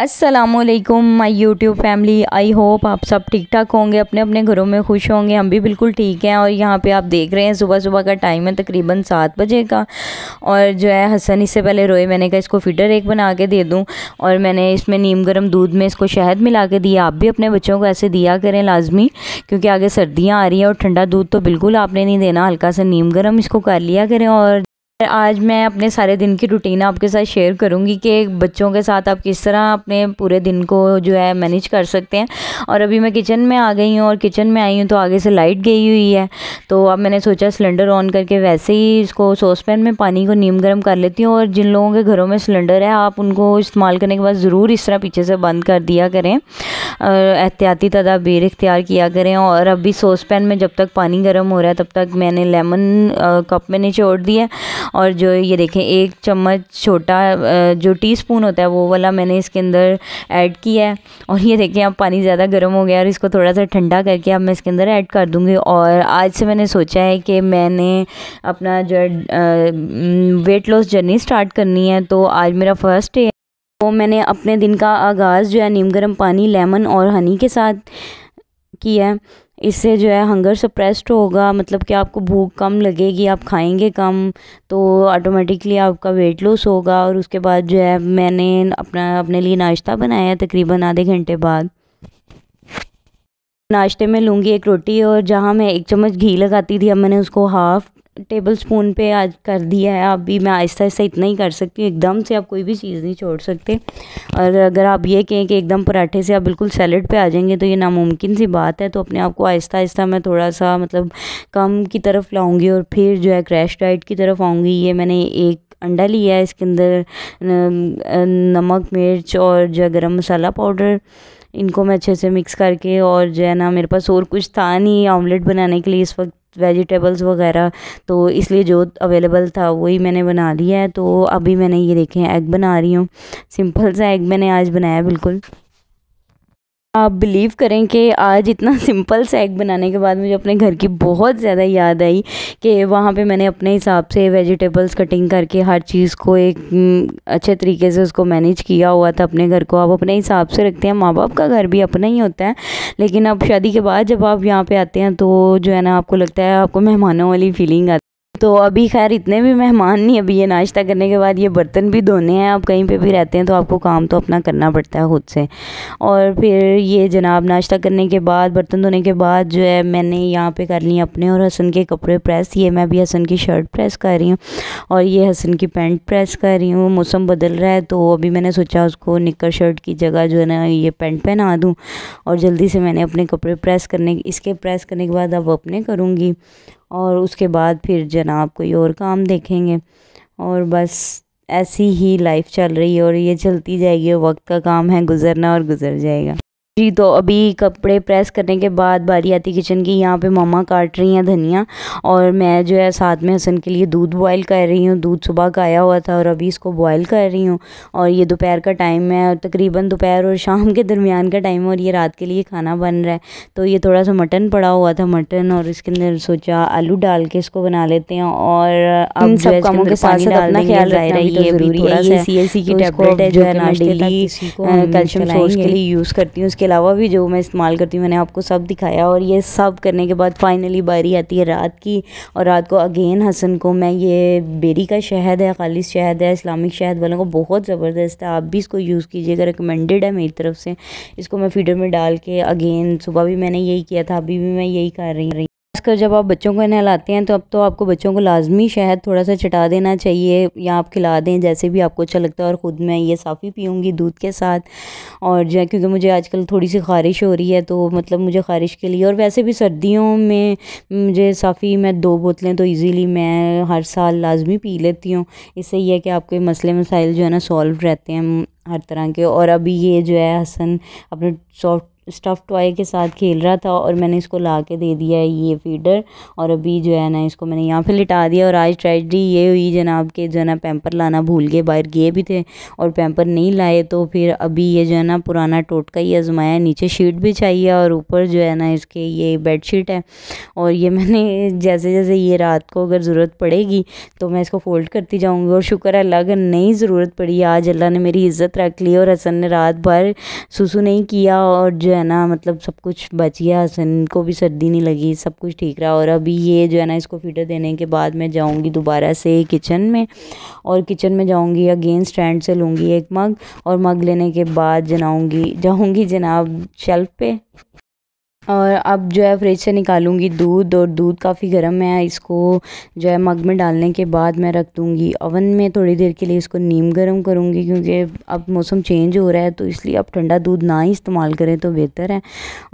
असलकुम my YouTube family I hope आप सब ठीक ठाक होंगे अपने अपने घरों में खुश होंगे हम भी बिल्कुल ठीक हैं और यहाँ पे आप देख रहे हैं सुबह सुबह का टाइम है तकरीबन सात बजे का और जो है हसन इससे पहले रोए मैंने कहा इसको फिटर एक बना के दे दूँ और मैंने इसमें नीम गर्म दूध में इसको शहद मिला के दिया आप भी अपने बच्चों को ऐसे दिया करें लाजमी क्योंकि आगे सर्दियाँ आ रही हैं और ठंडा दूध तो बिल्कुल आपने नहीं देना हल्का सा नीम गर्म इसको कर लिया करें और आज मैं अपने सारे दिन की रूटीन आपके साथ शेयर करूंगी कि बच्चों के साथ आप किस तरह अपने पूरे दिन को जो है मैनेज कर सकते हैं और अभी मैं किचन में आ गई हूँ और किचन में आई हूँ तो आगे से लाइट गई हुई है तो अब मैंने सोचा सिलेंडर ऑन करके वैसे ही इसको सॉस पैन में पानी को नीम गर्म कर लेती हूँ और जिन लोगों के घरों में सिलेंडर है आप उनको इस्तेमाल करने के बाद ज़रूर इस तरह पीछे से बंद कर दिया करें एहतियाती तदाबीर इख्तियार किया करें और अभी सॉस पैन में जब तक पानी गर्म हो रहा है तब तक मैंने लेमन कप में निचोड़ दिया और जो ये देखें एक चम्मच छोटा जो टीस्पून होता है वो वाला मैंने इसके अंदर ऐड किया है और ये देखें अब पानी ज़्यादा गर्म हो गया और इसको थोड़ा सा ठंडा करके अब मैं इसके अंदर ऐड कर दूँगी और आज से मैंने सोचा है कि मैंने अपना जो वेट लॉस जर्नी स्टार्ट करनी है तो आज मेरा फ़र्स्ट डे तो मैंने अपने दिन का आगाज़ जो है नीम गर्म पानी लेमन और हनी के साथ किया है इससे जो है हंगर सप्रेस्ड होगा मतलब कि आपको भूख कम लगेगी आप खाएंगे कम तो ऑटोमेटिकली आपका वेट लॉस होगा और उसके बाद जो है मैंने अपना अपने लिए नाश्ता बनाया तकरीबन आधे घंटे बाद नाश्ते में लूँगी एक रोटी और जहाँ मैं एक चम्मच घी लगाती थी अब मैंने उसको हाफ़ टेबल स्पून पे आज कर दिया है आप भी मैं आहिस्ता आहिस्ता इतना ही कर सकती हूँ एकदम से आप कोई भी चीज़ नहीं छोड़ सकते और अगर आप ये कहें कि एकदम पराठे से आप बिल्कुल सैलड पे आ जाएंगे तो ये नामुमकिन सी बात है तो अपने आप को आहिस्ता आहिस्ता मैं थोड़ा सा मतलब कम की तरफ लाऊँगी और फिर जो है क्रैश डाइट की तरफ आऊँगी ये मैंने एक अंडा लिया है इसके अंदर नमक मिर्च और जो है गर्म मसाला पाउडर इनको मैं अच्छे से मिक्स करके और जो है ना मेरे पास और कुछ था नहीं ऑमलेट बनाने के लिए इस वक्त वेजिटेबल्स वगैरह तो इसलिए जो अवेलेबल था वही मैंने बना लिया है तो अभी मैंने ये देखें एग बना रही हूँ सिंपल सा एग मैंने आज बनाया बिल्कुल आप बिलीव करें कि आज इतना सिंपल सा एग बनाने के बाद मुझे अपने घर की बहुत ज़्यादा याद आई कि वहाँ पे मैंने अपने हिसाब से वेजिटेबल्स कटिंग करके हर चीज़ को एक हम्म, अच्छे तरीके से उसको मैनेज किया हुआ था अपने घर को आप अपने हिसाब से रखते हैं माँ बाप का घर भी अपना ही होता है लेकिन अब शादी के बाद जब आप यहाँ पर आते हैं तो जो है ना आपको लगता है आपको मेहमानों वाली फीलिंग आती तो अभी खैर इतने भी मेहमान नहीं अभी ये नाश्ता करने के बाद ये बर्तन भी धोने हैं आप कहीं पे भी रहते हैं तो आपको काम तो अपना करना पड़ता है खुद से और फिर ये जनाब नाश्ता करने के बाद बर्तन धोने के बाद जो है मैंने यहाँ पे कर लिया अपने और हसन के कपड़े प्रेस ये मैं अभी हसन की शर्ट प्रेस कर रही हूँ और ये हसन की पैंट प्रेस कर रही हूँ मौसम बदल रहा है तो अभी मैंने सोचा उसको निकर शर्ट की जगह जो है ना ये पैंट पहना दूँ और जल्दी से मैंने अपने कपड़े प्रेस करने इसके प्रेस करने के बाद अब अपने करूँगी और उसके बाद फिर जनाब कोई और काम देखेंगे और बस ऐसी ही लाइफ चल रही है और ये चलती जाएगी वक्त का काम है गुज़रना और गुज़र जाएगा जी तो अभी कपड़े प्रेस करने के बाद बारी आती किचन की यहाँ पे मामा काट रही हैं धनिया और मैं जो है साथ में हसन के लिए दूध बॉयल कर रही हूँ दूध सुबह का आया हुआ था और अभी इसको बॉयल कर रही हूँ और ये दोपहर का टाइम है तकरीबन दोपहर और शाम के दरमियान का टाइम है और ये रात के लिए खाना बन रहा है तो ये थोड़ा सा मटन पड़ा हुआ था मटन और इसके अंदर सोचा आलू डाल के इसको बना लेते हैं और अब जो है कामों के साथ अपना ख्याल रहा है कैल्शियम सोर्स के लिए यूज़ करती हूँ उसके अलावा भी जो मैं इस्तेमाल करती हूँ मैंने आपको सब दिखाया और ये सब करने के बाद फाइनली बारी आती है रात की और रात को अगेन हसन को मैं ये बेरी का शहद है खालिश शहद है इस्लामिक शहद वालों को बहुत ज़बरदस्त है आप भी इसको यूज़ कीजिएगा रिकमेंडेड है मेरी तरफ से इसको मैं फीडर में डाल के अगेन सुबह भी मैंने यही किया था अभी भी मैं यही कर रही खासकर जब आप बच्चों को नहलाते हैं तो अब तो आपको बच्चों को लाजमी शहद थोड़ा सा चटा देना चाहिए या आप खिला दें जैसे भी आपको अच्छा लगता है और ख़ुद मैं ये साफ़ी पीऊँगी दूध के साथ और जो क्योंकि मुझे आजकल थोड़ी सी ख़ारिश हो रही है तो मतलब मुझे ख़ारिश के लिए और वैसे भी सर्दियों में मुझे साफ़ी मैं दो बोतलें तो ईज़िली मैं हर साल लाजमी पी लेती हूँ इससे यह है कि आपके मसले मसाइल जो है ना सॉल्व रहते हैं हर तरह के और अभी ये जो है हसन अपने सॉफ्ट स्टफ़ टॉय के साथ खेल रहा था और मैंने इसको ला के दे दिया है ये फीडर और अभी जो है ना इसको मैंने यहाँ पे लिटा दिया और आज ट्रेजडी ये हुई जनाब के जो है ना पैम्पर लाना भूल गए बाहर गए भी थे और पैम्पर नहीं लाए तो फिर अभी ये जो है ना पुराना टोटका ही आजमाया नीचे शीट भी चाहिए और ऊपर जो है ना इसके ये बेड शीट है और ये मैंने जैसे जैसे ये रात को अगर ज़रूरत पड़ेगी तो मैं इसको फ़ोल्ड करती जाऊँगी और शुक्र है अल्लाह अगर नहीं ज़रूरत पड़ी आज अल्लाह ने मेरी इज़्ज़त रख ली और हसन ने रात भर सुसू नहीं किया और जो है ना मतलब सब कुछ बच गया हसन को भी सर्दी नहीं लगी सब कुछ ठीक रहा और अभी ये जो है ना इसको फीडर देने के बाद मैं जाऊँगी दोबारा से किचन में और किचन में जाऊँगी अगेन स्टैंड से लूँगी एक मग और मग लेने के बाद जनाऊँगी जाऊँगी जनाब शेल्फ़ पे और अब जो है फ्रिज से निकालूंगी दूध और दूध काफ़ी गर्म है इसको जो है मग में डालने के बाद मैं रख दूँगी ओवन में थोड़ी देर के लिए इसको नीम गर्म करूँगी क्योंकि अब मौसम चेंज हो रहा है तो इसलिए अब ठंडा दूध ना ही इस्तेमाल करें तो बेहतर है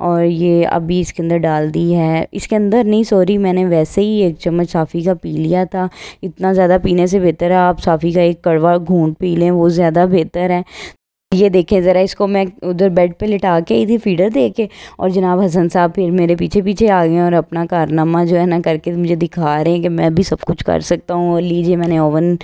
और ये अभी इसके अंदर डाल दी है इसके अंदर नहीं सॉरी मैंने वैसे ही एक चम्मच साफ़ी का पी लिया था इतना ज़्यादा पीने से बेहतर है आप साफ़ी का एक कड़वा घूट पी लें वो ज़्यादा बेहतर है ये देखें ज़रा इसको मैं उधर बेड पे लिटा के इधर फीडर दे के और जनाब हसन साहब फिर मेरे पीछे पीछे आ गए और अपना कारनामा जो है ना करके मुझे दिखा रहे हैं कि मैं भी सब कुछ कर सकता हूँ और लीजिए मैंने ओवन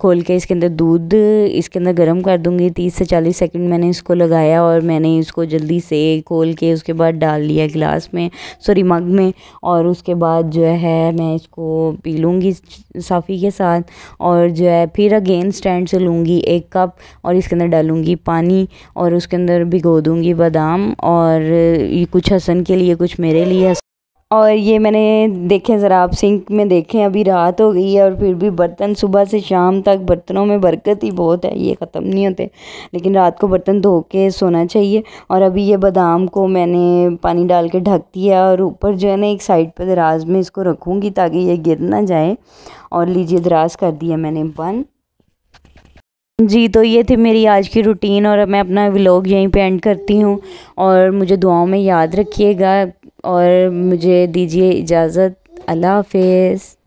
खोल के इसके अंदर दूध इसके अंदर गर्म कर दूँगी तीस से चालीस सेकंड मैंने इसको लगाया और मैंने इसको जल्दी से खोल के उसके बाद डाल लिया गिलास में सॉरी मग में और उसके बाद जो है मैं इसको पी लूँगी साफ़ी के साथ और जो है फिर अगेन स्टैंड से लूँगी एक कप और इसके अंदर डालूँगी पानी और उसके अंदर भिगो दूँगी बादाम और ये कुछ हसन के लिए कुछ मेरे लिए और ये मैंने देखें ज़रा आप सिंक में देखें अभी रात हो गई है और फिर भी बर्तन सुबह से शाम तक बर्तनों में बरकत ही बहुत है ये ख़त्म नहीं होते लेकिन रात को बर्तन धो के सोना चाहिए और अभी ये बादाम को मैंने पानी डाल के ढक दिया और ऊपर जो है ना एक साइड पर दराज में इसको रखूँगी ताकि ये गिर ना जाए और लीजिए दराज कर दिया मैंने बंद जी तो ये थी मेरी आज की रूटीन और अब मैं अपना व्लॉग यहीं पे एंड करती हूँ और मुझे दुआओं में याद रखिएगा और मुझे दीजिए इजाज़त अल्लाह हाफिज़